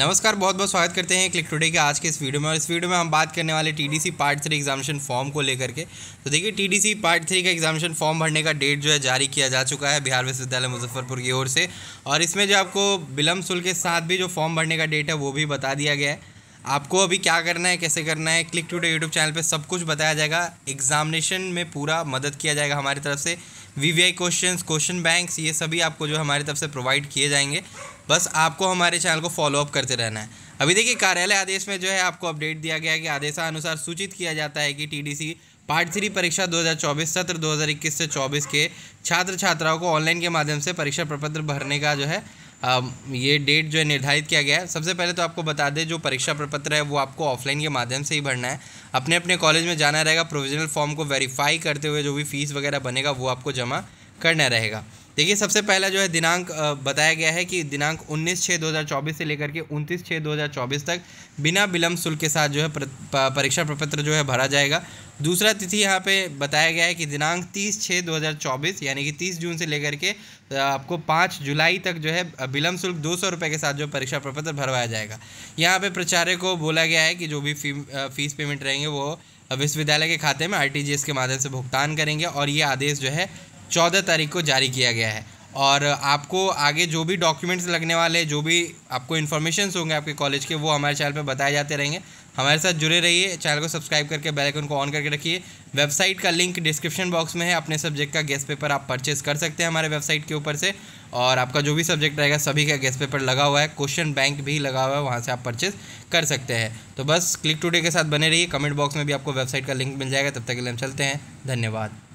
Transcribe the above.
नमस्कार बहुत बहुत स्वागत करते हैं क्लिक टुडे के आज के इस वीडियो में और इस वीडियो में हम बात करने वाले TDC part three examination form को लेकर के तो देखिए टीडीसी पार्ट थ्री का एग्जामिशन फॉर्म भरने का डेट जो है जारी किया जा चुका है बिहार विश्वविद्यालय मुजफ्फरपुर की ओर से और इसमें जो आपको विलम्ब शुल्क के साथ भी जो फॉर्म भरने का डेट है वो भी बता दिया गया है आपको अभी क्या करना है कैसे करना है क्लिक डे यूट्यूब चैनल पे सब कुछ बताया जाएगा एग्जामिनेशन में पूरा मदद किया जाएगा हमारी तरफ से V V I question question banks ये सभी आपको जो हमारी तरफ से प्रोवाइड किए जाएंगे बस आपको हमारे चैनल को फॉलोअप करते रहना है अभी देखिए कार्यालय आदेश में जो है आपको अपडेट दिया गया है कि आदेशानुसार सूचित किया जाता है कि सी पार्ट थ्री परीक्षा 2024 सत्र 2021 से 24 के छात्र छात्राओं को ऑनलाइन के माध्यम से परीक्षा प्रपत्र भरने का जो है Um, ये डेट जो है निर्धारित किया गया है सबसे पहले तो आपको बता दें जो परीक्षा प्रपत्र है वो आपको ऑफलाइन के माध्यम से ही भरना है अपने अपने कॉलेज में जाना रहेगा प्रोविजनल फॉर्म को वेरीफाई करते हुए जो भी फीस वगैरह बनेगा वो आपको जमा करना रहेगा देखिए सबसे पहला जो है दिनांक बताया गया है कि दिनांक 19 छः 2024 से लेकर के 29 छः 2024 तक बिना विलंब शुल्क के साथ जो है परीक्षा प्रपत्र जो है भरा जाएगा दूसरा तिथि यहाँ पे बताया गया है कि दिनांक 30 छः 2024 यानी कि 30 जून से लेकर के आपको 5 जुलाई तक जो है विलंब शुल्क दो सौ रुपये के साथ जो परीक्षा प्रपत्र भरवाया जाएगा यहाँ पर प्रचार्य को बोला गया है कि जो भी फीस पेमेंट रहेंगे वो विश्वविद्यालय के खाते में आर के माध्यम से भुगतान करेंगे और ये आदेश जो है चौदह तारीख को जारी किया गया है और आपको आगे जो भी डॉक्यूमेंट्स लगने वाले जो भी आपको इन्फॉर्मेशन होंगे आपके कॉलेज के वो हमारे चैनल पर बताए जाते रहेंगे हमारे साथ जुड़े रहिए चैनल को सब्सक्राइब करके बेल आइकन को ऑन करके रखिए वेबसाइट का लिंक डिस्क्रिप्शन बॉक्स में है अपने सब्जेक्ट का गेस्ट पेपर आप परचेस कर सकते हैं हमारे वेबसाइट के ऊपर से और आपका जो भी सब्जेक्ट रहेगा सभी का गेस्ट पेपर लगा हुआ है क्वेश्चन बैंक भी लगा हुआ है वहाँ से आप परचेस कर सकते हैं तो बस क्लिक टूडे के साथ बने रहिए कमेंट बॉक्स में भी आपको वेबसाइट का लिंक मिल जाएगा तब तक के लिए हम चलते हैं धन्यवाद